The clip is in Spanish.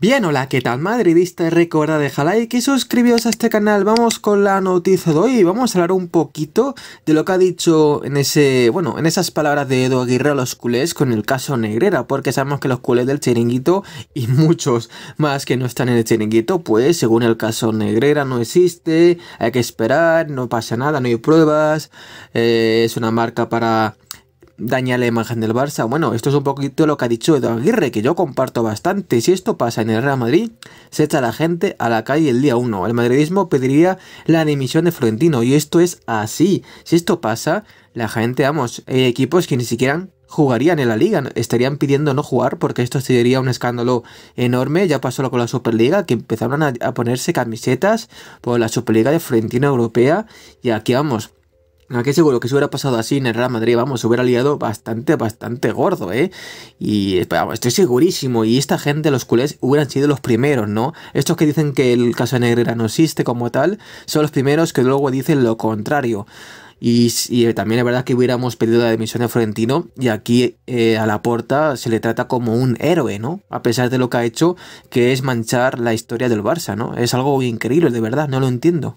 Bien, hola, ¿qué tal madridista? Recuerda dejar like y suscribiros a este canal. Vamos con la noticia de hoy. Vamos a hablar un poquito de lo que ha dicho en ese, bueno, en esas palabras de Edu Aguirre a los culés con el caso Negrera, porque sabemos que los culés del chiringuito y muchos más que no están en el chiringuito, pues según el caso Negrera no existe, hay que esperar, no pasa nada, no hay pruebas, eh, es una marca para daña la imagen del Barça. Bueno, esto es un poquito lo que ha dicho Eduardo Aguirre, que yo comparto bastante. Si esto pasa en el Real Madrid, se echa la gente a la calle el día 1. El madridismo pediría la dimisión de Florentino, y esto es así. Si esto pasa, la gente, vamos, equipos que ni siquiera jugarían en la liga, estarían pidiendo no jugar porque esto sería un escándalo enorme, ya pasó lo con la Superliga, que empezaron a, ponerse camisetas por la Superliga de Florentino Europea y aquí vamos, Aquí ah, seguro que si hubiera pasado así en el Real Madrid, vamos, se hubiera liado bastante, bastante gordo, ¿eh? Y estoy segurísimo, y esta gente, los culés, hubieran sido los primeros, ¿no? Estos que dicen que el caso de no existe como tal, son los primeros que luego dicen lo contrario. Y, eh, también es verdad que hubiéramos pedido la dimisión de Florentino y aquí eh, a la puerta se le trata como un héroe, ¿no? A pesar de lo que ha hecho, que es manchar la historia del Barça, ¿no? Es algo increíble, de verdad, no lo entiendo.